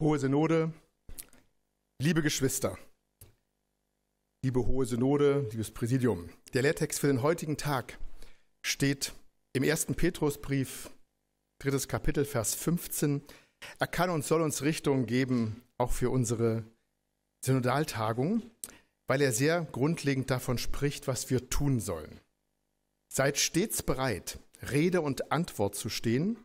Hohe Synode, liebe Geschwister, liebe Hohe Synode, liebes Präsidium, der Lehrtext für den heutigen Tag steht im ersten Petrusbrief, drittes Kapitel, Vers 15. Er kann und soll uns Richtung geben, auch für unsere Synodaltagung, weil er sehr grundlegend davon spricht, was wir tun sollen. Seid stets bereit, Rede und Antwort zu stehen,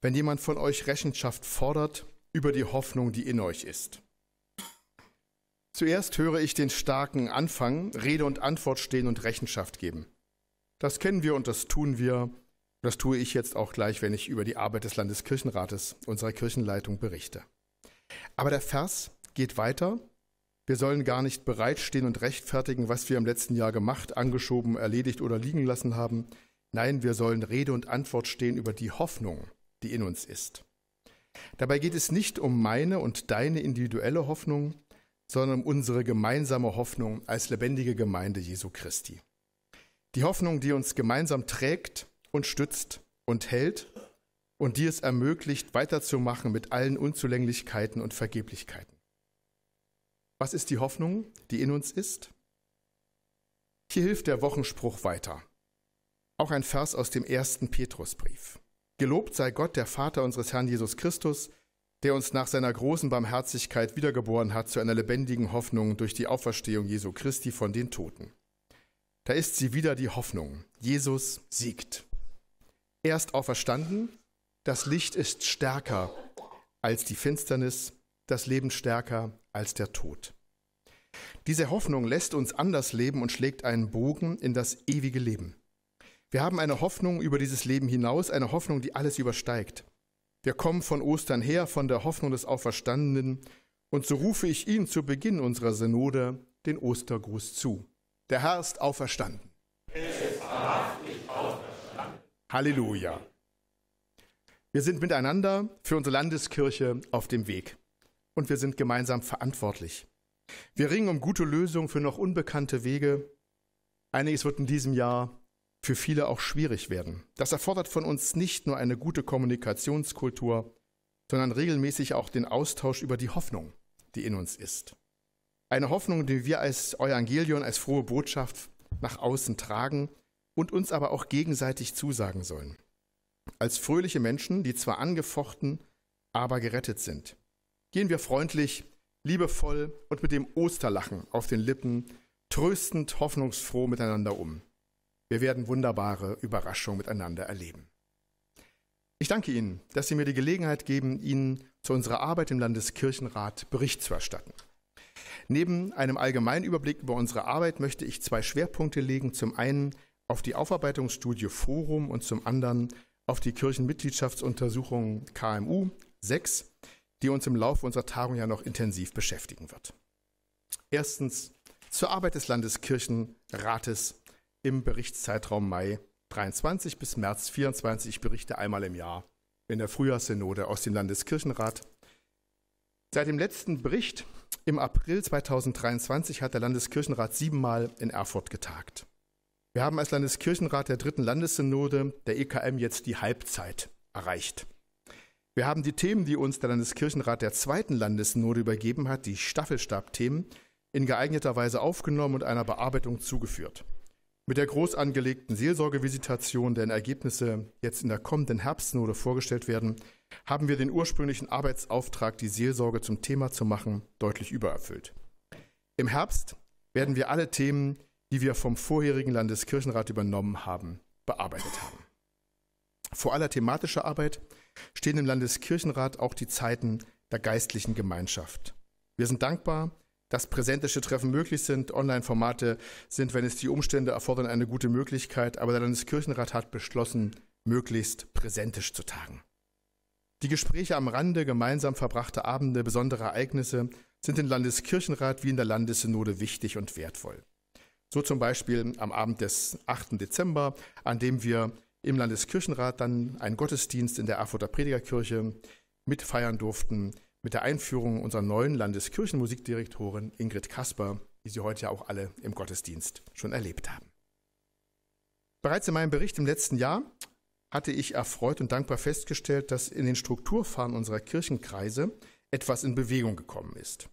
wenn jemand von euch Rechenschaft fordert über die Hoffnung, die in euch ist. Zuerst höre ich den starken Anfang, Rede und Antwort stehen und Rechenschaft geben. Das kennen wir und das tun wir. Das tue ich jetzt auch gleich, wenn ich über die Arbeit des Landeskirchenrates, unserer Kirchenleitung, berichte. Aber der Vers geht weiter. Wir sollen gar nicht bereitstehen und rechtfertigen, was wir im letzten Jahr gemacht, angeschoben, erledigt oder liegen lassen haben. Nein, wir sollen Rede und Antwort stehen über die Hoffnung, die in uns ist. Dabei geht es nicht um meine und deine individuelle Hoffnung, sondern um unsere gemeinsame Hoffnung als lebendige Gemeinde Jesu Christi. Die Hoffnung, die uns gemeinsam trägt und stützt und hält und die es ermöglicht, weiterzumachen mit allen Unzulänglichkeiten und Vergeblichkeiten. Was ist die Hoffnung, die in uns ist? Hier hilft der Wochenspruch weiter. Auch ein Vers aus dem ersten Petrusbrief. Gelobt sei Gott, der Vater unseres Herrn Jesus Christus, der uns nach seiner großen Barmherzigkeit wiedergeboren hat zu einer lebendigen Hoffnung durch die Auferstehung Jesu Christi von den Toten. Da ist sie wieder die Hoffnung. Jesus siegt. Er ist auferstanden, das Licht ist stärker als die Finsternis, das Leben stärker als der Tod. Diese Hoffnung lässt uns anders leben und schlägt einen Bogen in das ewige Leben. Wir haben eine Hoffnung über dieses Leben hinaus, eine Hoffnung, die alles übersteigt. Wir kommen von Ostern her, von der Hoffnung des Auferstandenen, und so rufe ich Ihnen zu Beginn unserer Synode den Ostergruß zu. Der Herr ist auferstanden. Es ist auferstanden. Halleluja. Wir sind miteinander für unsere Landeskirche auf dem Weg und wir sind gemeinsam verantwortlich. Wir ringen um gute Lösungen für noch unbekannte Wege. Einiges wird in diesem Jahr für viele auch schwierig werden. Das erfordert von uns nicht nur eine gute Kommunikationskultur, sondern regelmäßig auch den Austausch über die Hoffnung, die in uns ist. Eine Hoffnung, die wir als Evangelion, als frohe Botschaft nach außen tragen und uns aber auch gegenseitig zusagen sollen. Als fröhliche Menschen, die zwar angefochten, aber gerettet sind, gehen wir freundlich, liebevoll und mit dem Osterlachen auf den Lippen tröstend hoffnungsfroh miteinander um. Wir werden wunderbare Überraschungen miteinander erleben. Ich danke Ihnen, dass Sie mir die Gelegenheit geben, Ihnen zu unserer Arbeit im Landeskirchenrat Bericht zu erstatten. Neben einem allgemeinen Überblick über unsere Arbeit möchte ich zwei Schwerpunkte legen, zum einen auf die Aufarbeitungsstudie Forum und zum anderen auf die Kirchenmitgliedschaftsuntersuchung KMU 6, die uns im Laufe unserer Tagung ja noch intensiv beschäftigen wird. Erstens zur Arbeit des Landeskirchenrates im Berichtszeitraum Mai 23 bis März 24. Ich berichte einmal im Jahr in der Frühjahrssynode aus dem Landeskirchenrat. Seit dem letzten Bericht im April 2023 hat der Landeskirchenrat siebenmal in Erfurt getagt. Wir haben als Landeskirchenrat der dritten Landessynode der EKM jetzt die Halbzeit erreicht. Wir haben die Themen, die uns der Landeskirchenrat der zweiten Landessynode übergeben hat, die Staffelstabthemen, in geeigneter Weise aufgenommen und einer Bearbeitung zugeführt. Mit der groß angelegten Seelsorgevisitation, deren Ergebnisse jetzt in der kommenden Herbstnote vorgestellt werden, haben wir den ursprünglichen Arbeitsauftrag, die Seelsorge zum Thema zu machen, deutlich übererfüllt. Im Herbst werden wir alle Themen, die wir vom vorherigen Landeskirchenrat übernommen haben, bearbeitet haben. Vor aller thematischer Arbeit stehen im Landeskirchenrat auch die Zeiten der geistlichen Gemeinschaft. Wir sind dankbar, dass präsentische Treffen möglich sind. Online-Formate sind, wenn es die Umstände erfordern, eine gute Möglichkeit. Aber der Landeskirchenrat hat beschlossen, möglichst präsentisch zu tagen. Die Gespräche am Rande, gemeinsam verbrachte Abende, besondere Ereignisse sind im Landeskirchenrat wie in der Landessynode wichtig und wertvoll. So zum Beispiel am Abend des 8. Dezember, an dem wir im Landeskirchenrat dann einen Gottesdienst in der Erfurter Predigerkirche mitfeiern durften, mit der Einführung unserer neuen Landeskirchenmusikdirektorin Ingrid Kasper, die Sie heute ja auch alle im Gottesdienst schon erlebt haben. Bereits in meinem Bericht im letzten Jahr hatte ich erfreut und dankbar festgestellt, dass in den Strukturfahren unserer Kirchenkreise etwas in Bewegung gekommen ist.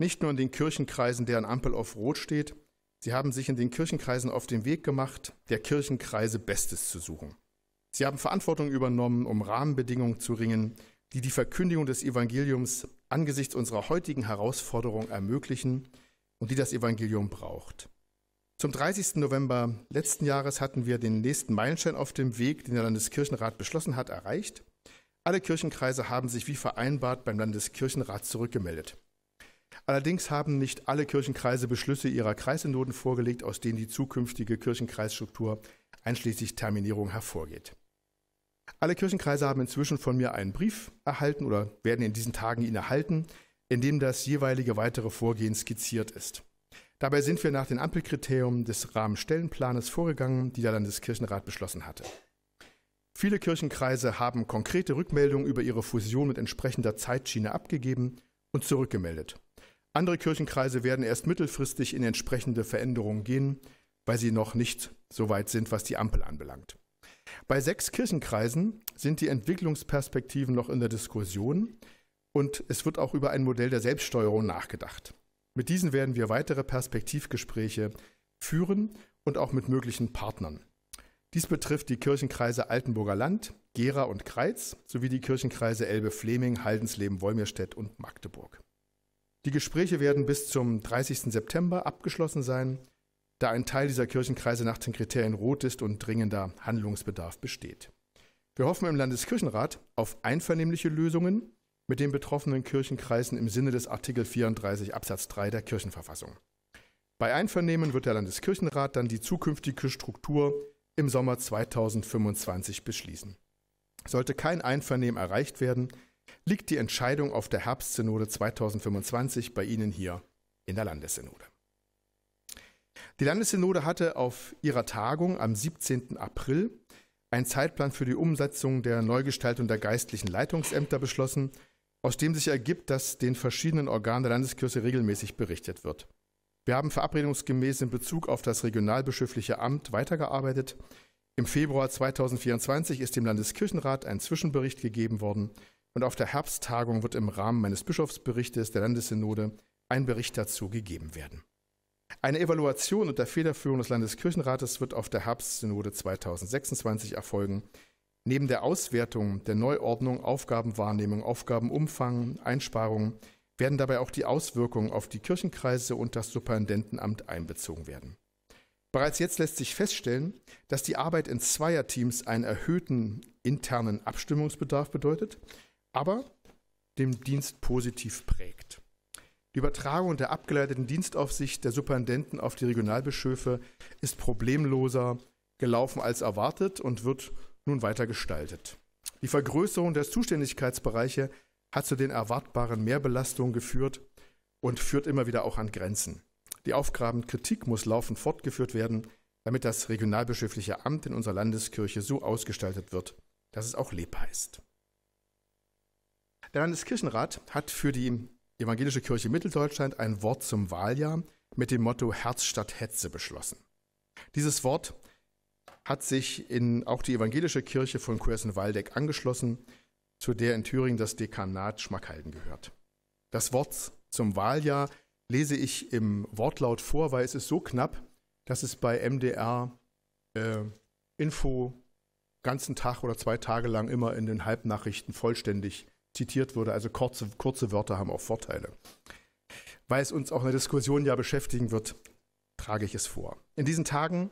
Nicht nur in den Kirchenkreisen, deren Ampel auf Rot steht, sie haben sich in den Kirchenkreisen auf den Weg gemacht, der Kirchenkreise Bestes zu suchen. Sie haben Verantwortung übernommen, um Rahmenbedingungen zu ringen, die die Verkündigung des Evangeliums angesichts unserer heutigen Herausforderung ermöglichen und die das Evangelium braucht. Zum 30. November letzten Jahres hatten wir den nächsten Meilenstein auf dem Weg, den der Landeskirchenrat beschlossen hat, erreicht. Alle Kirchenkreise haben sich wie vereinbart beim Landeskirchenrat zurückgemeldet. Allerdings haben nicht alle Kirchenkreise Beschlüsse ihrer Kreissynoden vorgelegt, aus denen die zukünftige Kirchenkreisstruktur einschließlich Terminierung hervorgeht. Alle Kirchenkreise haben inzwischen von mir einen Brief erhalten oder werden in diesen Tagen ihn erhalten, in dem das jeweilige weitere Vorgehen skizziert ist. Dabei sind wir nach den Ampelkriterien des Rahmenstellenplanes vorgegangen, die der Landeskirchenrat beschlossen hatte. Viele Kirchenkreise haben konkrete Rückmeldungen über ihre Fusion mit entsprechender Zeitschiene abgegeben und zurückgemeldet. Andere Kirchenkreise werden erst mittelfristig in entsprechende Veränderungen gehen, weil sie noch nicht so weit sind, was die Ampel anbelangt. Bei sechs Kirchenkreisen sind die Entwicklungsperspektiven noch in der Diskussion und es wird auch über ein Modell der Selbststeuerung nachgedacht. Mit diesen werden wir weitere Perspektivgespräche führen und auch mit möglichen Partnern. Dies betrifft die Kirchenkreise Altenburger Land, Gera und Kreiz sowie die Kirchenkreise Elbe-Fleming, Haldensleben, Wolmirstedt und Magdeburg. Die Gespräche werden bis zum 30. September abgeschlossen sein da ein Teil dieser Kirchenkreise nach den Kriterien rot ist und dringender Handlungsbedarf besteht. Wir hoffen im Landeskirchenrat auf einvernehmliche Lösungen mit den betroffenen Kirchenkreisen im Sinne des Artikel 34 Absatz 3 der Kirchenverfassung. Bei Einvernehmen wird der Landeskirchenrat dann die zukünftige Struktur im Sommer 2025 beschließen. Sollte kein Einvernehmen erreicht werden, liegt die Entscheidung auf der Herbstsynode 2025 bei Ihnen hier in der Landessynode. Die Landessynode hatte auf ihrer Tagung am 17. April einen Zeitplan für die Umsetzung der Neugestaltung der geistlichen Leitungsämter beschlossen, aus dem sich ergibt, dass den verschiedenen Organen der Landeskirche regelmäßig berichtet wird. Wir haben verabredungsgemäß in Bezug auf das regionalbischöfliche Amt weitergearbeitet. Im Februar 2024 ist dem Landeskirchenrat ein Zwischenbericht gegeben worden und auf der Herbsttagung wird im Rahmen meines Bischofsberichtes der Landessynode ein Bericht dazu gegeben werden. Eine Evaluation unter Federführung des Landeskirchenrates wird auf der Herbstsynode 2026 erfolgen. Neben der Auswertung der Neuordnung, Aufgabenwahrnehmung, Aufgabenumfang, Einsparungen werden dabei auch die Auswirkungen auf die Kirchenkreise und das Superintendentenamt einbezogen werden. Bereits jetzt lässt sich feststellen, dass die Arbeit in zweier Teams einen erhöhten internen Abstimmungsbedarf bedeutet, aber dem Dienst positiv prägt. Übertragung der abgeleiteten Dienstaufsicht der Superintendenten auf die Regionalbischöfe ist problemloser gelaufen als erwartet und wird nun weiter gestaltet. Die Vergrößerung der Zuständigkeitsbereiche hat zu den erwartbaren Mehrbelastungen geführt und führt immer wieder auch an Grenzen. Die Aufgabenkritik muss laufend fortgeführt werden, damit das regionalbischöfliche Amt in unserer Landeskirche so ausgestaltet wird, dass es auch leb heißt. Der Landeskirchenrat hat für die Evangelische Kirche Mitteldeutschland ein Wort zum Wahljahr mit dem Motto Herz statt Hetze beschlossen. Dieses Wort hat sich in auch die Evangelische Kirche von Kursen-Waldeck angeschlossen, zu der in Thüringen das Dekanat Schmackhalden gehört. Das Wort zum Wahljahr lese ich im Wortlaut vor, weil es ist so knapp, dass es bei MDR äh, Info ganzen Tag oder zwei Tage lang immer in den Halbnachrichten vollständig zitiert wurde. Also kurze, kurze Wörter haben auch Vorteile. Weil es uns auch in der Diskussion ja beschäftigen wird, trage ich es vor. In diesen Tagen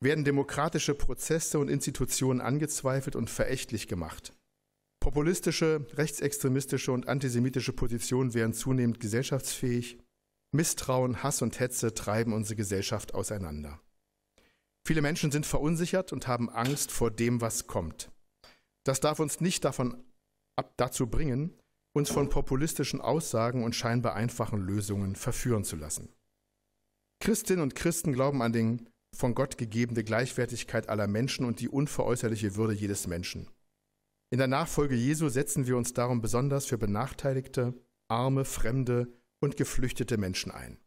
werden demokratische Prozesse und Institutionen angezweifelt und verächtlich gemacht. Populistische, rechtsextremistische und antisemitische Positionen werden zunehmend gesellschaftsfähig. Misstrauen, Hass und Hetze treiben unsere Gesellschaft auseinander. Viele Menschen sind verunsichert und haben Angst vor dem, was kommt. Das darf uns nicht davon dazu bringen, uns von populistischen Aussagen und scheinbar einfachen Lösungen verführen zu lassen. Christinnen und Christen glauben an den von Gott gegebene Gleichwertigkeit aller Menschen und die unveräußerliche Würde jedes Menschen. In der Nachfolge Jesu setzen wir uns darum besonders für benachteiligte, arme, fremde und geflüchtete Menschen ein.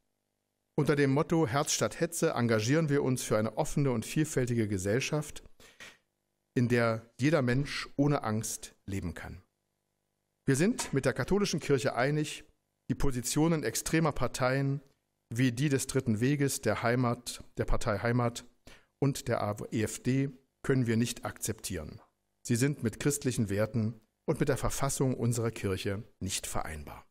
Unter dem Motto Herz statt Hetze engagieren wir uns für eine offene und vielfältige Gesellschaft, in der jeder Mensch ohne Angst leben kann. Wir sind mit der katholischen Kirche einig, die Positionen extremer Parteien wie die des Dritten Weges, der Heimat, der Partei Heimat und der AfD e können wir nicht akzeptieren. Sie sind mit christlichen Werten und mit der Verfassung unserer Kirche nicht vereinbar.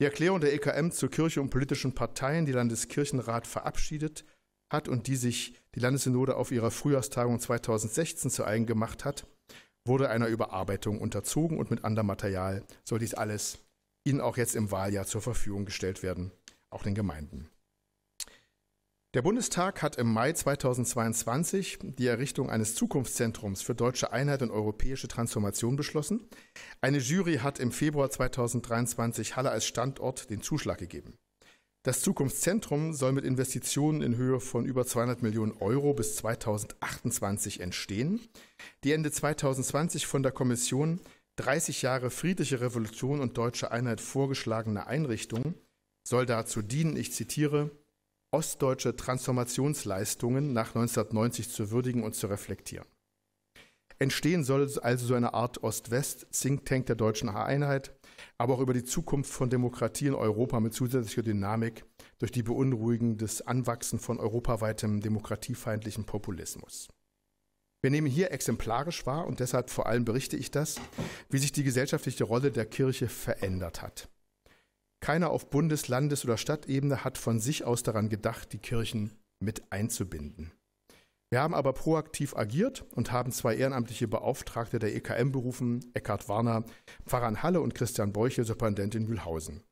Die Erklärung der EKM zur Kirche und politischen Parteien, die Landeskirchenrat verabschiedet hat und die sich die Landessynode auf ihrer Frühjahrstagung 2016 zu eigen gemacht hat, wurde einer Überarbeitung unterzogen und mit anderem Material soll dies alles Ihnen auch jetzt im Wahljahr zur Verfügung gestellt werden, auch den Gemeinden. Der Bundestag hat im Mai 2022 die Errichtung eines Zukunftszentrums für deutsche Einheit und europäische Transformation beschlossen. Eine Jury hat im Februar 2023 Halle als Standort den Zuschlag gegeben. Das Zukunftszentrum soll mit Investitionen in Höhe von über 200 Millionen Euro bis 2028 entstehen, die Ende 2020 von der Kommission 30 Jahre friedliche Revolution und deutsche Einheit vorgeschlagene Einrichtung soll dazu dienen, ich zitiere, ostdeutsche Transformationsleistungen nach 1990 zu würdigen und zu reflektieren. Entstehen soll also so eine Art Ost-West-Think Tank der deutschen Einheit, aber auch über die Zukunft von Demokratie in Europa mit zusätzlicher Dynamik durch die beunruhigendes Anwachsen von europaweitem demokratiefeindlichen Populismus. Wir nehmen hier exemplarisch wahr, und deshalb vor allem berichte ich das, wie sich die gesellschaftliche Rolle der Kirche verändert hat. Keiner auf Bundes-, Landes- oder Stadtebene hat von sich aus daran gedacht, die Kirchen mit einzubinden. Wir haben aber proaktiv agiert und haben zwei ehrenamtliche Beauftragte der EKM berufen, Eckhard Warner, Pfarrer Halle und Christian Beuchel, Superintendent in Mühlhausen.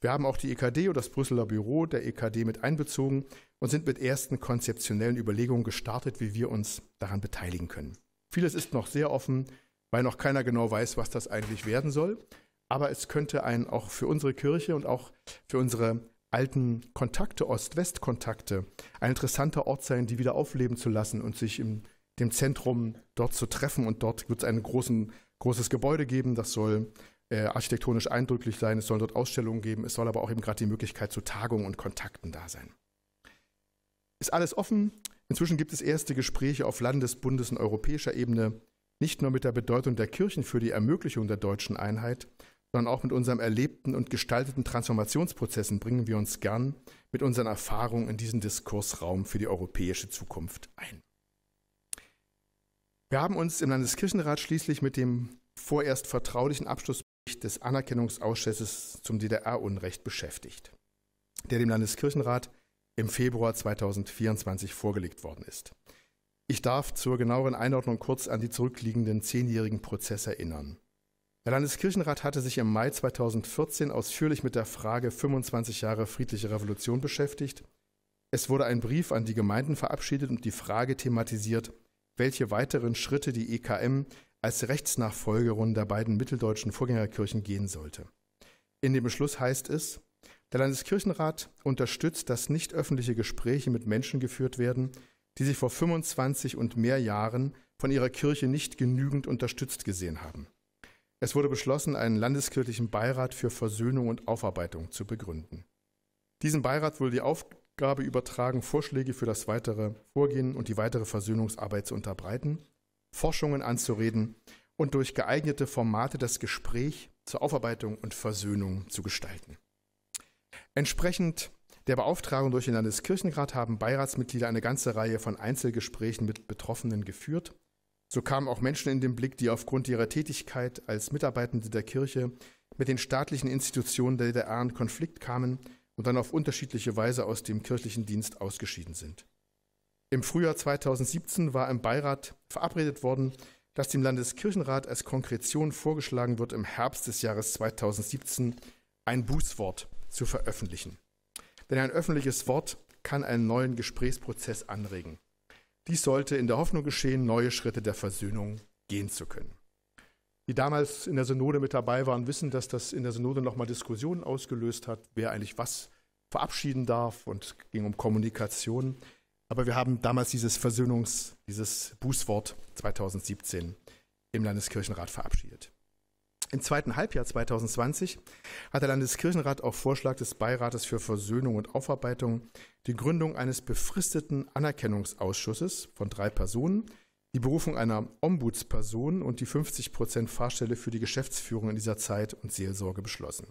Wir haben auch die EKD und das Brüsseler Büro der EKD mit einbezogen und sind mit ersten konzeptionellen Überlegungen gestartet, wie wir uns daran beteiligen können. Vieles ist noch sehr offen, weil noch keiner genau weiß, was das eigentlich werden soll. Aber es könnte ein auch für unsere Kirche und auch für unsere alten Kontakte, Ost-West-Kontakte, ein interessanter Ort sein, die wieder aufleben zu lassen und sich im dem Zentrum dort zu treffen. Und dort wird es ein großen, großes Gebäude geben, das soll äh, architektonisch eindrücklich sein, es soll dort Ausstellungen geben, es soll aber auch eben gerade die Möglichkeit zu Tagungen und Kontakten da sein. Ist alles offen? Inzwischen gibt es erste Gespräche auf Landes-, Bundes- und europäischer Ebene, nicht nur mit der Bedeutung der Kirchen für die Ermöglichung der deutschen Einheit, sondern auch mit unserem erlebten und gestalteten Transformationsprozessen bringen wir uns gern mit unseren Erfahrungen in diesen Diskursraum für die europäische Zukunft ein. Wir haben uns im Landeskirchenrat schließlich mit dem vorerst vertraulichen Abschlussbericht des Anerkennungsausschusses zum DDR-Unrecht beschäftigt, der dem Landeskirchenrat im Februar 2024 vorgelegt worden ist. Ich darf zur genaueren Einordnung kurz an die zurückliegenden zehnjährigen Prozesse erinnern. Der Landeskirchenrat hatte sich im Mai 2014 ausführlich mit der Frage 25 Jahre friedliche Revolution beschäftigt. Es wurde ein Brief an die Gemeinden verabschiedet und die Frage thematisiert, welche weiteren Schritte die EKM als Rechtsnachfolgerin der beiden mitteldeutschen Vorgängerkirchen gehen sollte. In dem Beschluss heißt es, der Landeskirchenrat unterstützt, dass nicht öffentliche Gespräche mit Menschen geführt werden, die sich vor 25 und mehr Jahren von ihrer Kirche nicht genügend unterstützt gesehen haben. Es wurde beschlossen, einen landeskirchlichen Beirat für Versöhnung und Aufarbeitung zu begründen. Diesem Beirat wurde die Aufgabe übertragen, Vorschläge für das weitere Vorgehen und die weitere Versöhnungsarbeit zu unterbreiten, Forschungen anzureden und durch geeignete Formate das Gespräch zur Aufarbeitung und Versöhnung zu gestalten. Entsprechend der Beauftragung durch den Landeskirchenrat haben Beiratsmitglieder eine ganze Reihe von Einzelgesprächen mit Betroffenen geführt so kamen auch Menschen in den Blick, die aufgrund ihrer Tätigkeit als Mitarbeitende der Kirche mit den staatlichen Institutionen der DDR in Konflikt kamen und dann auf unterschiedliche Weise aus dem kirchlichen Dienst ausgeschieden sind. Im Frühjahr 2017 war im Beirat verabredet worden, dass dem Landeskirchenrat als Konkretion vorgeschlagen wird, im Herbst des Jahres 2017 ein Bußwort zu veröffentlichen. Denn ein öffentliches Wort kann einen neuen Gesprächsprozess anregen. Dies sollte in der Hoffnung geschehen, neue Schritte der Versöhnung gehen zu können. Die damals in der Synode mit dabei waren, wissen, dass das in der Synode nochmal Diskussionen ausgelöst hat, wer eigentlich was verabschieden darf und ging um Kommunikation. Aber wir haben damals dieses Versöhnungs-, dieses Bußwort 2017 im Landeskirchenrat verabschiedet. Im zweiten Halbjahr 2020 hat der Landeskirchenrat auf Vorschlag des Beirates für Versöhnung und Aufarbeitung die Gründung eines befristeten Anerkennungsausschusses von drei Personen, die Berufung einer Ombudsperson und die 50 Prozent Fahrstelle für die Geschäftsführung in dieser Zeit und Seelsorge beschlossen.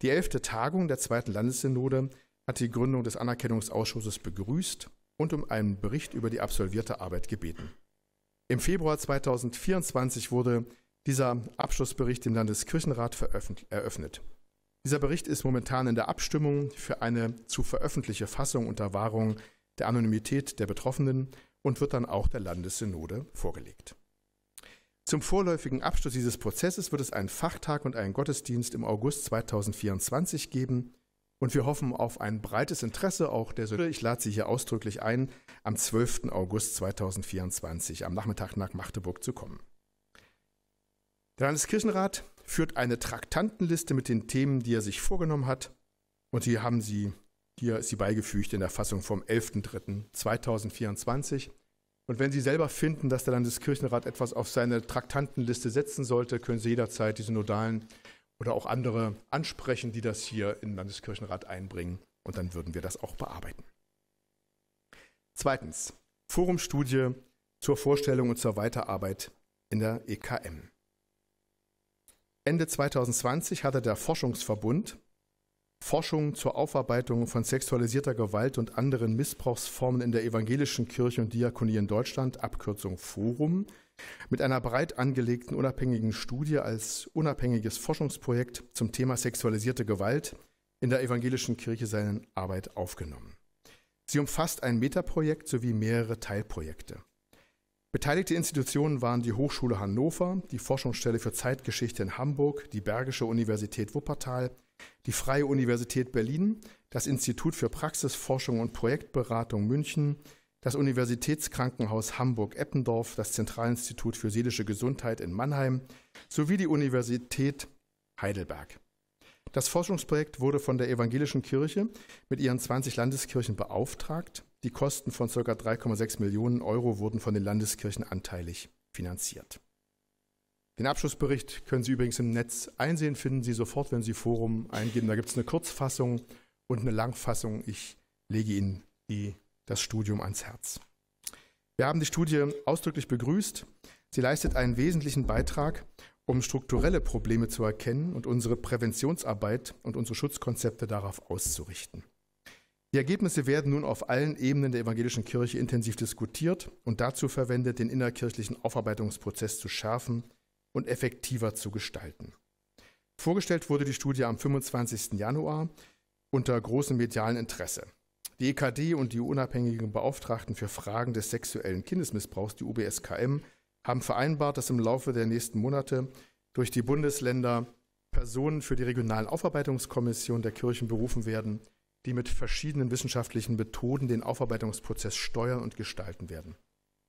Die elfte Tagung der zweiten Landessynode hat die Gründung des Anerkennungsausschusses begrüßt und um einen Bericht über die absolvierte Arbeit gebeten. Im Februar 2024 wurde dieser Abschlussbericht im Landeskirchenrat eröffnet. Dieser Bericht ist momentan in der Abstimmung für eine zu veröffentliche Fassung unter Wahrung der Anonymität der Betroffenen und wird dann auch der Landessynode vorgelegt. Zum vorläufigen Abschluss dieses Prozesses wird es einen Fachtag und einen Gottesdienst im August 2024 geben. Und wir hoffen auf ein breites Interesse auch der Synode. Ich lade Sie hier ausdrücklich ein, am 12. August 2024 am Nachmittag nach Magdeburg zu kommen. Der Landeskirchenrat führt eine Traktantenliste mit den Themen, die er sich vorgenommen hat. Und hier haben sie, hier ist sie beigefügt in der Fassung vom 11.03.2024. Und wenn Sie selber finden, dass der Landeskirchenrat etwas auf seine Traktantenliste setzen sollte, können Sie jederzeit diese Nodalen oder auch andere ansprechen, die das hier in den Landeskirchenrat einbringen. Und dann würden wir das auch bearbeiten. Zweitens, Forumstudie zur Vorstellung und zur Weiterarbeit in der EKM. Ende 2020 hatte der Forschungsverbund Forschung zur Aufarbeitung von sexualisierter Gewalt und anderen Missbrauchsformen in der evangelischen Kirche und Diakonie in Deutschland, Abkürzung Forum, mit einer breit angelegten unabhängigen Studie als unabhängiges Forschungsprojekt zum Thema sexualisierte Gewalt in der evangelischen Kirche seine Arbeit aufgenommen. Sie umfasst ein Metaprojekt sowie mehrere Teilprojekte. Beteiligte Institutionen waren die Hochschule Hannover, die Forschungsstelle für Zeitgeschichte in Hamburg, die Bergische Universität Wuppertal, die Freie Universität Berlin, das Institut für Praxisforschung und Projektberatung München, das Universitätskrankenhaus Hamburg-Eppendorf, das Zentralinstitut für seelische Gesundheit in Mannheim sowie die Universität Heidelberg. Das Forschungsprojekt wurde von der Evangelischen Kirche mit ihren 20 Landeskirchen beauftragt die Kosten von ca. 3,6 Millionen Euro wurden von den Landeskirchen anteilig finanziert. Den Abschlussbericht können Sie übrigens im Netz einsehen, finden Sie sofort, wenn Sie Forum eingeben. Da gibt es eine Kurzfassung und eine Langfassung. Ich lege Ihnen die, das Studium ans Herz. Wir haben die Studie ausdrücklich begrüßt. Sie leistet einen wesentlichen Beitrag, um strukturelle Probleme zu erkennen und unsere Präventionsarbeit und unsere Schutzkonzepte darauf auszurichten. Die Ergebnisse werden nun auf allen Ebenen der evangelischen Kirche intensiv diskutiert und dazu verwendet, den innerkirchlichen Aufarbeitungsprozess zu schärfen und effektiver zu gestalten. Vorgestellt wurde die Studie am 25. Januar unter großem medialen Interesse. Die EKD und die unabhängigen Beauftragten für Fragen des sexuellen Kindesmissbrauchs, die UBSKM, haben vereinbart, dass im Laufe der nächsten Monate durch die Bundesländer Personen für die regionalen Aufarbeitungskommission der Kirchen berufen werden – die mit verschiedenen wissenschaftlichen Methoden den Aufarbeitungsprozess steuern und gestalten werden.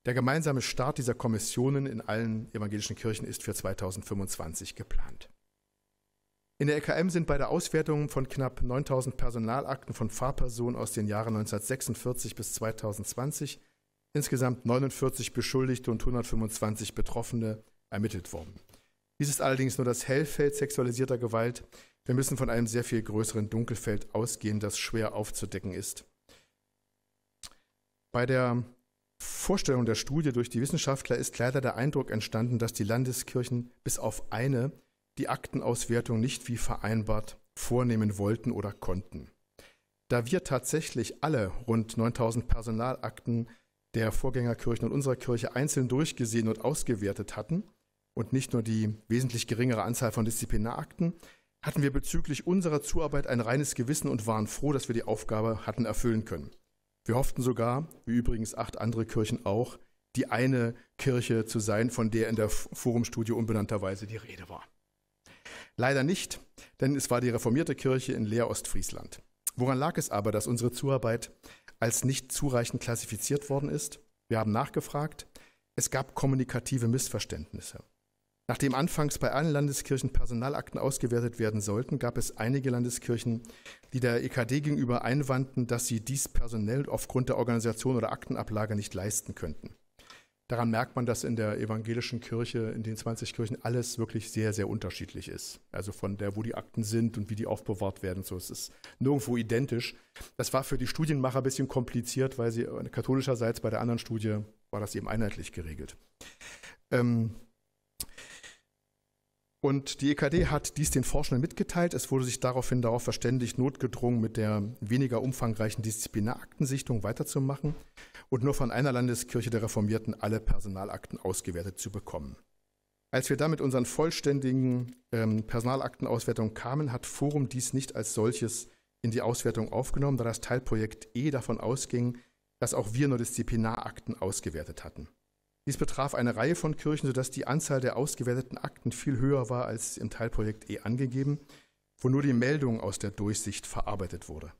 Der gemeinsame Start dieser Kommissionen in allen evangelischen Kirchen ist für 2025 geplant. In der EKM sind bei der Auswertung von knapp 9000 Personalakten von Fahrpersonen aus den Jahren 1946 bis 2020 insgesamt 49 Beschuldigte und 125 Betroffene ermittelt worden. Dies ist allerdings nur das Hellfeld sexualisierter Gewalt. Wir müssen von einem sehr viel größeren Dunkelfeld ausgehen, das schwer aufzudecken ist. Bei der Vorstellung der Studie durch die Wissenschaftler ist leider der Eindruck entstanden, dass die Landeskirchen bis auf eine die Aktenauswertung nicht wie vereinbart vornehmen wollten oder konnten. Da wir tatsächlich alle rund 9000 Personalakten der Vorgängerkirchen und unserer Kirche einzeln durchgesehen und ausgewertet hatten und nicht nur die wesentlich geringere Anzahl von Disziplinarakten, hatten wir bezüglich unserer Zuarbeit ein reines Gewissen und waren froh, dass wir die Aufgabe hatten erfüllen können. Wir hofften sogar, wie übrigens acht andere Kirchen auch, die eine Kirche zu sein, von der in der Forumstudie unbenannterweise die Rede war. Leider nicht, denn es war die reformierte Kirche in Leer Ostfriesland. Woran lag es aber, dass unsere Zuarbeit als nicht zureichend klassifiziert worden ist? Wir haben nachgefragt. Es gab kommunikative Missverständnisse. Nachdem anfangs bei allen Landeskirchen Personalakten ausgewertet werden sollten, gab es einige Landeskirchen, die der EKD gegenüber einwandten, dass sie dies personell aufgrund der Organisation oder Aktenablage nicht leisten könnten. Daran merkt man, dass in der evangelischen Kirche, in den 20 Kirchen, alles wirklich sehr, sehr unterschiedlich ist. Also von der, wo die Akten sind und wie die aufbewahrt werden. So, es ist nirgendwo identisch. Das war für die Studienmacher ein bisschen kompliziert, weil sie äh, katholischerseits bei der anderen Studie war das eben einheitlich geregelt. Ähm, und die EKD hat dies den Forschenden mitgeteilt. Es wurde sich daraufhin darauf verständigt, notgedrungen mit der weniger umfangreichen Disziplinaraktensichtung weiterzumachen und nur von einer Landeskirche der Reformierten alle Personalakten ausgewertet zu bekommen. Als wir damit unseren vollständigen ähm, Personalaktenauswertungen kamen, hat Forum dies nicht als solches in die Auswertung aufgenommen, da das Teilprojekt E davon ausging, dass auch wir nur Disziplinarakten ausgewertet hatten. Dies betraf eine Reihe von Kirchen, sodass die Anzahl der ausgewerteten Akten viel höher war als im Teilprojekt E angegeben, wo nur die Meldung aus der Durchsicht verarbeitet wurde.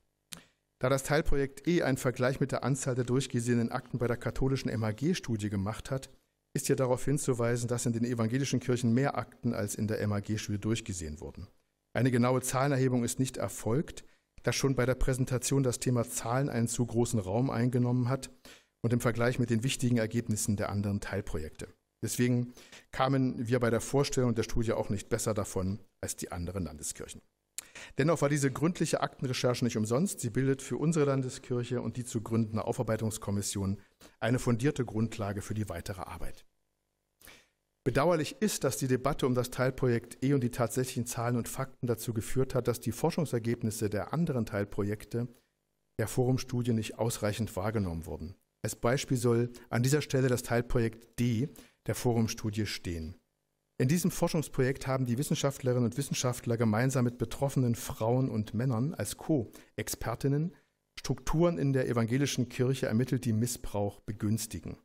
Da das Teilprojekt E einen Vergleich mit der Anzahl der durchgesehenen Akten bei der katholischen MAG-Studie gemacht hat, ist hier darauf hinzuweisen, dass in den evangelischen Kirchen mehr Akten als in der MAG-Studie durchgesehen wurden. Eine genaue Zahlenerhebung ist nicht erfolgt, da schon bei der Präsentation das Thema Zahlen einen zu großen Raum eingenommen hat und im Vergleich mit den wichtigen Ergebnissen der anderen Teilprojekte. Deswegen kamen wir bei der Vorstellung der Studie auch nicht besser davon als die anderen Landeskirchen. Dennoch war diese gründliche Aktenrecherche nicht umsonst. Sie bildet für unsere Landeskirche und die zu gründende Aufarbeitungskommission eine fundierte Grundlage für die weitere Arbeit. Bedauerlich ist, dass die Debatte um das Teilprojekt E und die tatsächlichen Zahlen und Fakten dazu geführt hat, dass die Forschungsergebnisse der anderen Teilprojekte der Forumstudie nicht ausreichend wahrgenommen wurden. Als Beispiel soll an dieser Stelle das Teilprojekt D der Forumstudie stehen. In diesem Forschungsprojekt haben die Wissenschaftlerinnen und Wissenschaftler gemeinsam mit betroffenen Frauen und Männern als Co-Expertinnen Strukturen in der evangelischen Kirche ermittelt, die Missbrauch begünstigen.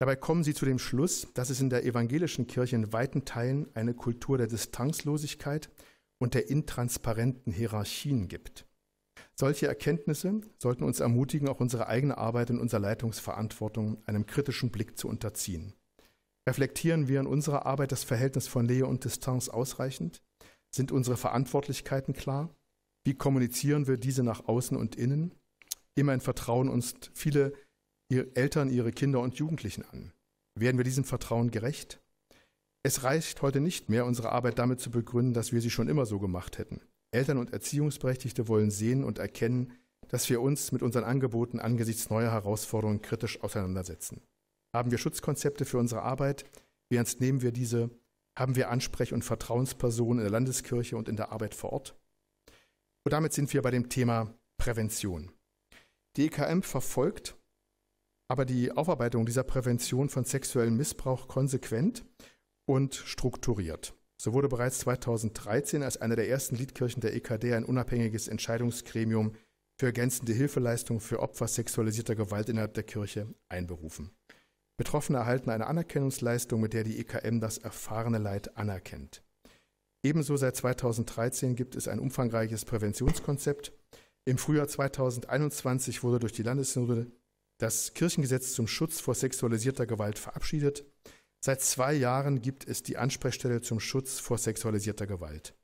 Dabei kommen sie zu dem Schluss, dass es in der evangelischen Kirche in weiten Teilen eine Kultur der Distanzlosigkeit und der intransparenten Hierarchien gibt. Solche Erkenntnisse sollten uns ermutigen, auch unsere eigene Arbeit in unserer Leitungsverantwortung einem kritischen Blick zu unterziehen. Reflektieren wir in unserer Arbeit das Verhältnis von Nähe und Distanz ausreichend? Sind unsere Verantwortlichkeiten klar? Wie kommunizieren wir diese nach außen und innen? Immerhin vertrauen uns viele Eltern ihre Kinder und Jugendlichen an. Werden wir diesem Vertrauen gerecht? Es reicht heute nicht mehr, unsere Arbeit damit zu begründen, dass wir sie schon immer so gemacht hätten. Eltern und Erziehungsberechtigte wollen sehen und erkennen, dass wir uns mit unseren Angeboten angesichts neuer Herausforderungen kritisch auseinandersetzen. Haben wir Schutzkonzepte für unsere Arbeit? Wie ernst nehmen wir diese? Haben wir Ansprech- und Vertrauenspersonen in der Landeskirche und in der Arbeit vor Ort? Und damit sind wir bei dem Thema Prävention. Die EKM verfolgt aber die Aufarbeitung dieser Prävention von sexuellem Missbrauch konsequent und strukturiert. So wurde bereits 2013 als eine der ersten Liedkirchen der EKD ein unabhängiges Entscheidungsgremium für ergänzende Hilfeleistungen für Opfer sexualisierter Gewalt innerhalb der Kirche einberufen. Betroffene erhalten eine Anerkennungsleistung, mit der die EKM das erfahrene Leid anerkennt. Ebenso seit 2013 gibt es ein umfangreiches Präventionskonzept. Im Frühjahr 2021 wurde durch die Landessynode das Kirchengesetz zum Schutz vor sexualisierter Gewalt verabschiedet. Seit zwei Jahren gibt es die Ansprechstelle zum Schutz vor sexualisierter Gewalt.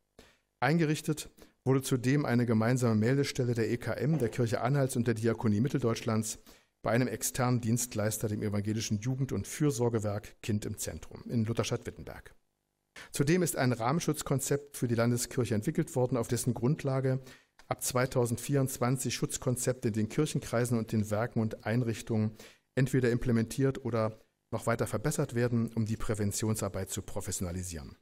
Eingerichtet wurde zudem eine gemeinsame Meldestelle der EKM, der Kirche Anhalts und der Diakonie Mitteldeutschlands bei einem externen Dienstleister, dem evangelischen Jugend- und Fürsorgewerk Kind im Zentrum in Lutherstadt-Wittenberg. Zudem ist ein Rahmenschutzkonzept für die Landeskirche entwickelt worden, auf dessen Grundlage ab 2024 Schutzkonzepte in den Kirchenkreisen und den Werken und Einrichtungen entweder implementiert oder noch weiter verbessert werden, um die Präventionsarbeit zu professionalisieren.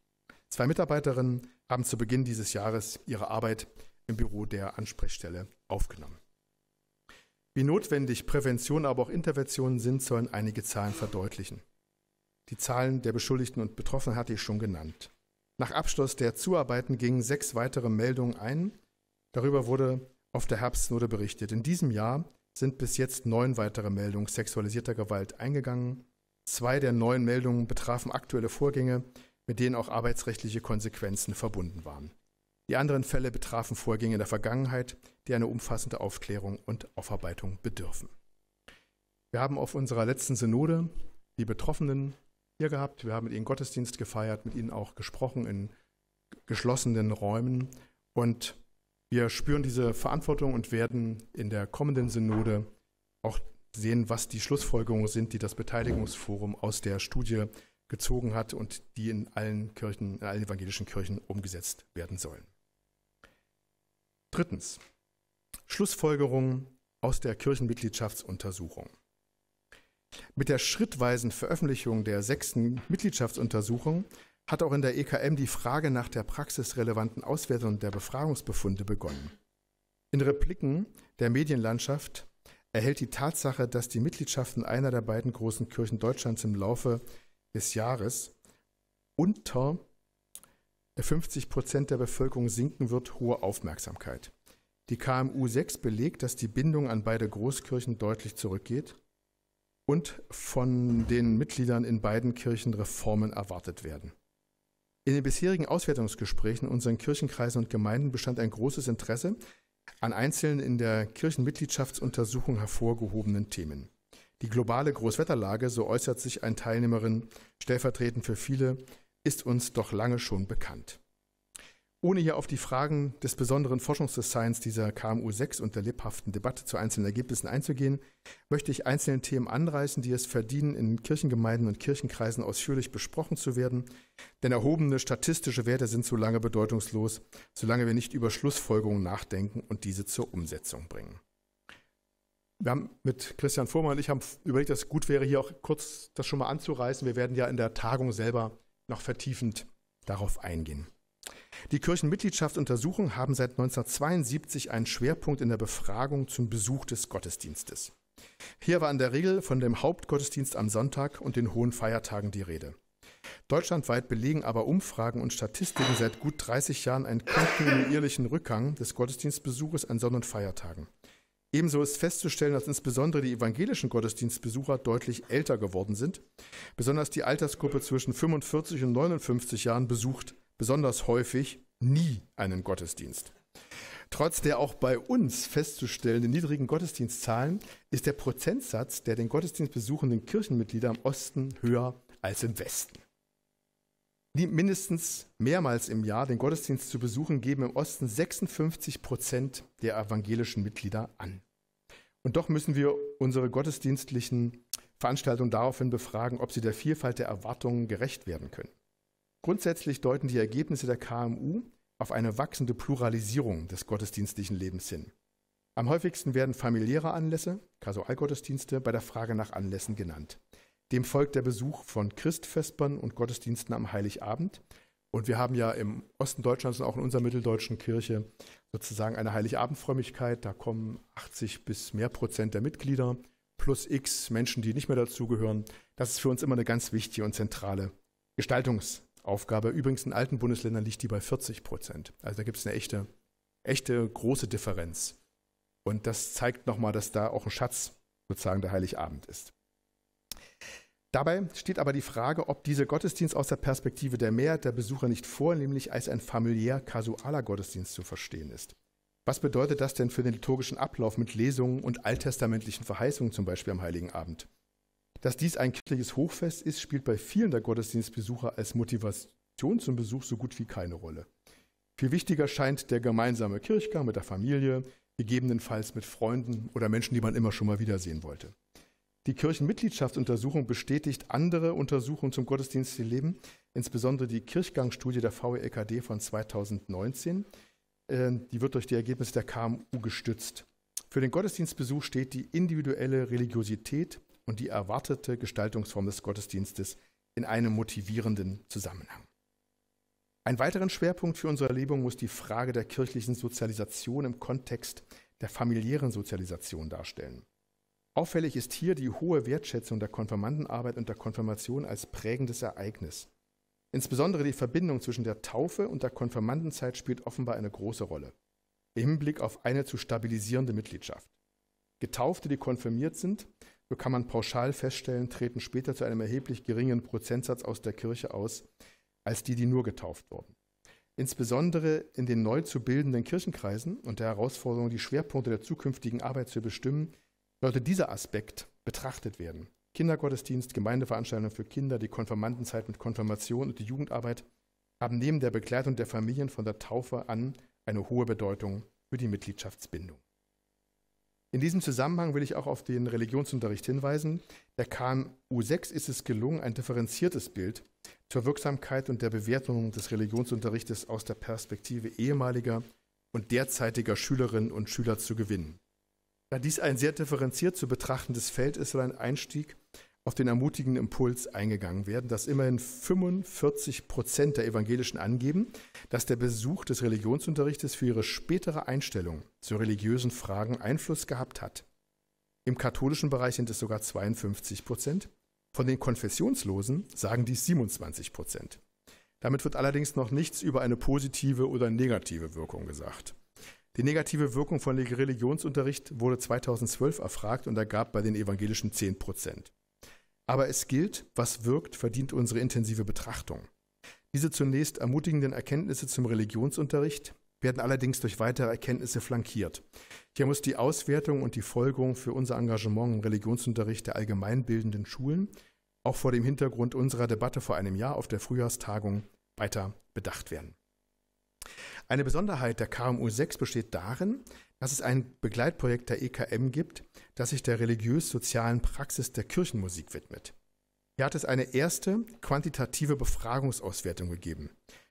Zwei Mitarbeiterinnen haben zu Beginn dieses Jahres ihre Arbeit im Büro der Ansprechstelle aufgenommen. Wie notwendig Prävention, aber auch Interventionen sind, sollen einige Zahlen verdeutlichen. Die Zahlen der Beschuldigten und Betroffenen hatte ich schon genannt. Nach Abschluss der Zuarbeiten gingen sechs weitere Meldungen ein. Darüber wurde auf der Herbstnote berichtet. In diesem Jahr sind bis jetzt neun weitere Meldungen sexualisierter Gewalt eingegangen. Zwei der neuen Meldungen betrafen aktuelle Vorgänge, mit denen auch arbeitsrechtliche Konsequenzen verbunden waren. Die anderen Fälle betrafen Vorgänge in der Vergangenheit, die eine umfassende Aufklärung und Aufarbeitung bedürfen. Wir haben auf unserer letzten Synode die Betroffenen hier gehabt. Wir haben mit ihnen Gottesdienst gefeiert, mit ihnen auch gesprochen in geschlossenen Räumen. Und wir spüren diese Verantwortung und werden in der kommenden Synode auch sehen, was die Schlussfolgerungen sind, die das Beteiligungsforum aus der Studie gezogen hat und die in allen Kirchen, in allen evangelischen Kirchen umgesetzt werden sollen. Drittens. Schlussfolgerungen aus der Kirchenmitgliedschaftsuntersuchung. Mit der schrittweisen Veröffentlichung der sechsten Mitgliedschaftsuntersuchung hat auch in der EKM die Frage nach der praxisrelevanten Auswertung der Befragungsbefunde begonnen. In Repliken der Medienlandschaft erhält die Tatsache, dass die Mitgliedschaften einer der beiden großen Kirchen Deutschlands im Laufe des Jahres unter 50 Prozent der Bevölkerung sinken wird, hohe Aufmerksamkeit. Die KMU 6 belegt, dass die Bindung an beide Großkirchen deutlich zurückgeht und von den Mitgliedern in beiden Kirchen Reformen erwartet werden. In den bisherigen Auswertungsgesprächen unseren Kirchenkreisen und Gemeinden bestand ein großes Interesse, an einzelnen in der Kirchenmitgliedschaftsuntersuchung hervorgehobenen Themen. Die globale Großwetterlage, so äußert sich ein Teilnehmerin stellvertretend für viele, ist uns doch lange schon bekannt. Ohne hier auf die Fragen des besonderen Forschungsdesigns dieser KMU 6 und der lebhaften Debatte zu einzelnen Ergebnissen einzugehen, möchte ich einzelne Themen anreißen, die es verdienen, in Kirchengemeinden und Kirchenkreisen ausführlich besprochen zu werden. Denn erhobene statistische Werte sind so lange bedeutungslos, solange wir nicht über Schlussfolgerungen nachdenken und diese zur Umsetzung bringen. Wir haben mit Christian Fuhrmann und ich haben überlegt, dass es gut wäre, hier auch kurz das schon mal anzureißen. Wir werden ja in der Tagung selber noch vertiefend darauf eingehen. Die Kirchenmitgliedschaftsuntersuchungen haben seit 1972 einen Schwerpunkt in der Befragung zum Besuch des Gottesdienstes. Hier war in der Regel von dem Hauptgottesdienst am Sonntag und den hohen Feiertagen die Rede. Deutschlandweit belegen aber Umfragen und Statistiken seit gut 30 Jahren einen kontinuierlichen Rückgang des Gottesdienstbesuches an Sonn- und Feiertagen. Ebenso ist festzustellen, dass insbesondere die evangelischen Gottesdienstbesucher deutlich älter geworden sind. Besonders die Altersgruppe zwischen 45 und 59 Jahren besucht besonders häufig nie einen Gottesdienst. Trotz der auch bei uns festzustellenden niedrigen Gottesdienstzahlen ist der Prozentsatz der den Gottesdienst besuchenden Kirchenmitglieder im Osten höher als im Westen. Die mindestens mehrmals im Jahr den Gottesdienst zu besuchen, geben im Osten 56 Prozent der evangelischen Mitglieder an. Und doch müssen wir unsere gottesdienstlichen Veranstaltungen daraufhin befragen, ob sie der Vielfalt der Erwartungen gerecht werden können. Grundsätzlich deuten die Ergebnisse der KMU auf eine wachsende Pluralisierung des gottesdienstlichen Lebens hin. Am häufigsten werden familiäre Anlässe, Kasualgottesdienste, bei der Frage nach Anlässen genannt. Dem folgt der Besuch von Christfespern und Gottesdiensten am Heiligabend. Und wir haben ja im Osten Deutschlands und auch in unserer mitteldeutschen Kirche sozusagen eine Heiligabendfrömmigkeit. Da kommen 80 bis mehr Prozent der Mitglieder plus x Menschen, die nicht mehr dazugehören. Das ist für uns immer eine ganz wichtige und zentrale Gestaltungs- Aufgabe. Übrigens in alten Bundesländern liegt die bei 40 Prozent. Also da gibt es eine echte, echte große Differenz. Und das zeigt nochmal, dass da auch ein Schatz sozusagen der Heiligabend ist. Dabei steht aber die Frage, ob dieser Gottesdienst aus der Perspektive der Mehrheit der Besucher nicht vornehmlich als ein familiär kasualer Gottesdienst zu verstehen ist. Was bedeutet das denn für den liturgischen Ablauf mit Lesungen und alttestamentlichen Verheißungen zum Beispiel am Heiligen Abend? Dass dies ein kirchliches Hochfest ist, spielt bei vielen der Gottesdienstbesucher als Motivation zum Besuch so gut wie keine Rolle. Viel wichtiger scheint der gemeinsame Kirchgang mit der Familie, gegebenenfalls mit Freunden oder Menschen, die man immer schon mal wiedersehen wollte. Die Kirchenmitgliedschaftsuntersuchung bestätigt andere Untersuchungen zum Gottesdienstleben, insbesondere die Kirchgangstudie der VEKD von 2019. Ähm, die wird durch die Ergebnisse der KMU gestützt. Für den Gottesdienstbesuch steht die individuelle Religiosität und die erwartete Gestaltungsform des Gottesdienstes in einem motivierenden Zusammenhang. Ein weiteren Schwerpunkt für unsere Erlebung muss die Frage der kirchlichen Sozialisation im Kontext der familiären Sozialisation darstellen. Auffällig ist hier die hohe Wertschätzung der Konfirmandenarbeit und der Konfirmation als prägendes Ereignis. Insbesondere die Verbindung zwischen der Taufe und der Konfirmandenzeit spielt offenbar eine große Rolle im Hinblick auf eine zu stabilisierende Mitgliedschaft. Getaufte, die konfirmiert sind, so kann man pauschal feststellen, treten später zu einem erheblich geringen Prozentsatz aus der Kirche aus, als die, die nur getauft wurden. Insbesondere in den neu zu bildenden Kirchenkreisen und der Herausforderung, die Schwerpunkte der zukünftigen Arbeit zu bestimmen, sollte dieser Aspekt betrachtet werden. Kindergottesdienst, Gemeindeveranstaltungen für Kinder, die Konfirmandenzeit mit Konfirmation und die Jugendarbeit haben neben der Begleitung der Familien von der Taufe an eine hohe Bedeutung für die Mitgliedschaftsbindung. In diesem Zusammenhang will ich auch auf den Religionsunterricht hinweisen. Der KMU 6 ist es gelungen, ein differenziertes Bild zur Wirksamkeit und der Bewertung des Religionsunterrichtes aus der Perspektive ehemaliger und derzeitiger Schülerinnen und Schüler zu gewinnen. Da dies ein sehr differenziert zu betrachtendes Feld ist, soll ein Einstieg auf den ermutigenden Impuls eingegangen werden, dass immerhin 45 Prozent der Evangelischen angeben, dass der Besuch des Religionsunterrichtes für ihre spätere Einstellung zu religiösen Fragen Einfluss gehabt hat. Im katholischen Bereich sind es sogar 52 Prozent. Von den Konfessionslosen sagen dies 27 Prozent. Damit wird allerdings noch nichts über eine positive oder negative Wirkung gesagt. Die negative Wirkung von Religionsunterricht wurde 2012 erfragt und ergab bei den Evangelischen 10 Prozent. Aber es gilt, was wirkt, verdient unsere intensive Betrachtung. Diese zunächst ermutigenden Erkenntnisse zum Religionsunterricht werden allerdings durch weitere Erkenntnisse flankiert. Hier muss die Auswertung und die Folgerung für unser Engagement im Religionsunterricht der allgemeinbildenden Schulen auch vor dem Hintergrund unserer Debatte vor einem Jahr auf der Frühjahrstagung weiter bedacht werden. Eine Besonderheit der KMU 6 besteht darin, dass es ein Begleitprojekt der EKM gibt, das sich der religiös-sozialen Praxis der Kirchenmusik widmet. Hier hat es eine erste quantitative Befragungsauswertung gegeben.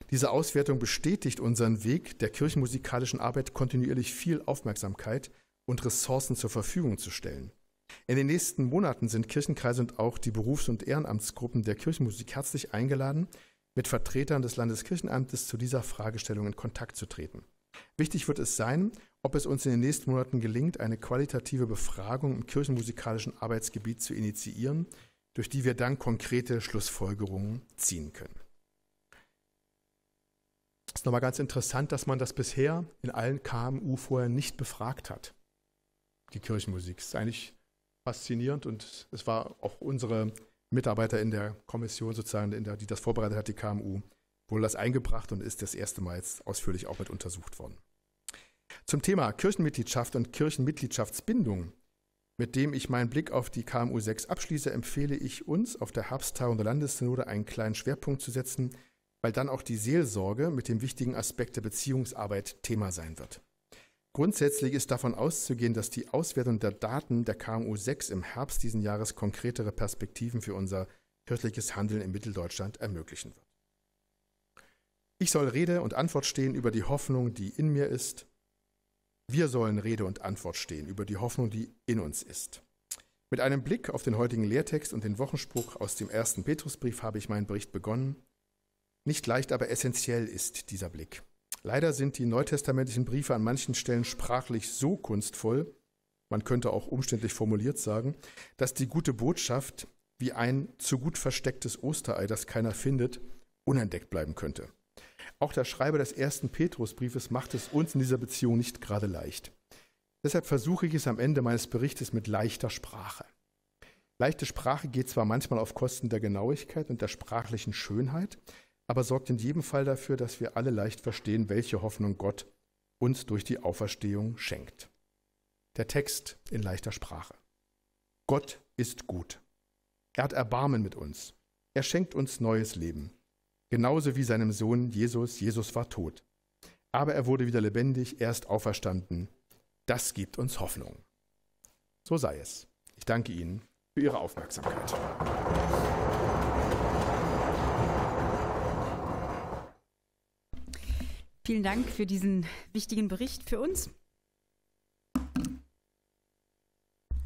Diese Auswertung bestätigt unseren Weg, der kirchenmusikalischen Arbeit kontinuierlich viel Aufmerksamkeit und Ressourcen zur Verfügung zu stellen. In den nächsten Monaten sind Kirchenkreise und auch die Berufs- und Ehrenamtsgruppen der Kirchenmusik herzlich eingeladen, mit Vertretern des Landeskirchenamtes zu dieser Fragestellung in Kontakt zu treten. Wichtig wird es sein, ob es uns in den nächsten Monaten gelingt, eine qualitative Befragung im kirchenmusikalischen Arbeitsgebiet zu initiieren, durch die wir dann konkrete Schlussfolgerungen ziehen können. Es ist nochmal ganz interessant, dass man das bisher in allen KMU vorher nicht befragt hat, die Kirchenmusik. Das ist eigentlich faszinierend und es war auch unsere Mitarbeiter in der Kommission sozusagen, in der, die das vorbereitet hat, die KMU, wohl das eingebracht und ist das erste Mal jetzt ausführlich auch mit untersucht worden. Zum Thema Kirchenmitgliedschaft und Kirchenmitgliedschaftsbindung, mit dem ich meinen Blick auf die KMU 6 abschließe, empfehle ich uns auf der Herbsttagung der Landessynode einen kleinen Schwerpunkt zu setzen, weil dann auch die Seelsorge mit dem wichtigen Aspekt der Beziehungsarbeit Thema sein wird. Grundsätzlich ist davon auszugehen, dass die Auswertung der Daten der KMU 6 im Herbst diesen Jahres konkretere Perspektiven für unser kirchliches Handeln in Mitteldeutschland ermöglichen wird. Ich soll Rede und Antwort stehen über die Hoffnung, die in mir ist. Wir sollen Rede und Antwort stehen über die Hoffnung, die in uns ist. Mit einem Blick auf den heutigen Lehrtext und den Wochenspruch aus dem ersten Petrusbrief habe ich meinen Bericht begonnen. Nicht leicht, aber essentiell ist dieser Blick. Leider sind die neutestamentlichen Briefe an manchen Stellen sprachlich so kunstvoll, man könnte auch umständlich formuliert sagen, dass die gute Botschaft wie ein zu gut verstecktes Osterei, das keiner findet, unentdeckt bleiben könnte. Auch der Schreiber des ersten Petrusbriefes macht es uns in dieser Beziehung nicht gerade leicht. Deshalb versuche ich es am Ende meines Berichtes mit leichter Sprache. Leichte Sprache geht zwar manchmal auf Kosten der Genauigkeit und der sprachlichen Schönheit, aber sorgt in jedem Fall dafür, dass wir alle leicht verstehen, welche Hoffnung Gott uns durch die Auferstehung schenkt. Der Text in leichter Sprache. Gott ist gut. Er hat Erbarmen mit uns. Er schenkt uns neues Leben. Genauso wie seinem Sohn Jesus. Jesus war tot. Aber er wurde wieder lebendig, er ist auferstanden. Das gibt uns Hoffnung. So sei es. Ich danke Ihnen für Ihre Aufmerksamkeit. Vielen Dank für diesen wichtigen Bericht für uns.